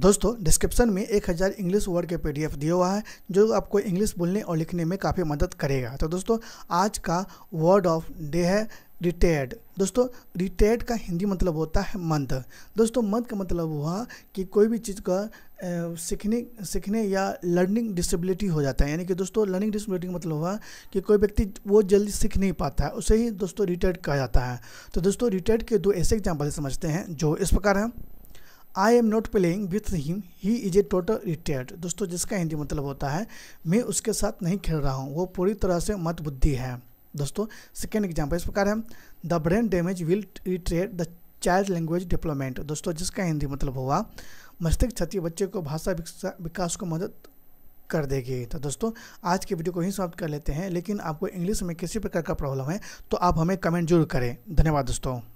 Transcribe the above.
दोस्तों डिस्क्रिप्शन में 1000 English word के पीडीएफ दिया हुआ है जो आपको इंग्लिश बोलने और लिखने में काफ़ी मदद करेगा तो दोस्तों आज का वर्ड ऑफ डे है रिटायर्ड दोस्तों रिटायर्ड का हिंदी मतलब होता है मंथ दोस्तों मंथ का मतलब हुआ कि कोई भी चीज़ का सीखने सीखने या लर्निंग डिसेबिलिटी हो जाता है यानी कि दोस्तों लर्निंग डिसेबिलिटी का मतलब हुआ कि कोई व्यक्ति वो जल्दी सीख नहीं पाता है उसे ही दोस्तों रिटायर्ड कहा जाता है तो दोस्तों रिटायर्ड के दो ऐसे एग्जाम्पल समझते हैं जो इस प्रकार हैं I am not playing with him he is a total retired दोस्तों जिसका हिंदी मतलब होता है मैं उसके साथ नहीं खेल रहा हूँ वो पूरी तरह से मत बुद्धि है दोस्तों सेकेंड एग्जाम्पल इस प्रकार है the brain damage will retard the child language development दोस्तों जिसका हिंदी मतलब हुआ मस्तिष्क क्षति बच्चे को भाषा विकास को मदद कर देगी तो दोस्तों आज के वीडियो को ही समाप्त कर लेते हैं लेकिन आपको इंग्लिश में किसी प्रकार का प्रॉब्लम है तो आप हमें कमेंट जरूर करें धन्यवाद दोस्तों